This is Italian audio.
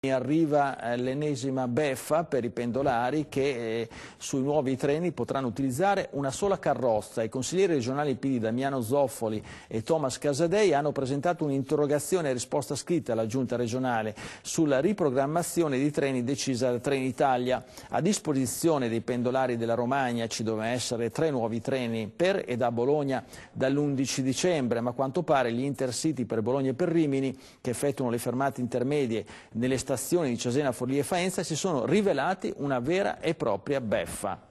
Arriva eh, l'ennesima beffa per i pendolari che eh, sui nuovi treni potranno utilizzare una sola carrozza. I consiglieri regionali PD Damiano Zoffoli e Thomas Casadei hanno presentato un'interrogazione e risposta scritta alla giunta regionale sulla riprogrammazione di treni decisa da Trenitalia. A disposizione dei pendolari della Romagna ci dovevano essere tre nuovi treni per e da Bologna dall'11 dicembre, ma a quanto pare gli intercity per Bologna e per Rimini, che effettuano le fermate intermedie nelle stazioni di Cesena, Forlì e Faenza si sono rivelati una vera e propria beffa.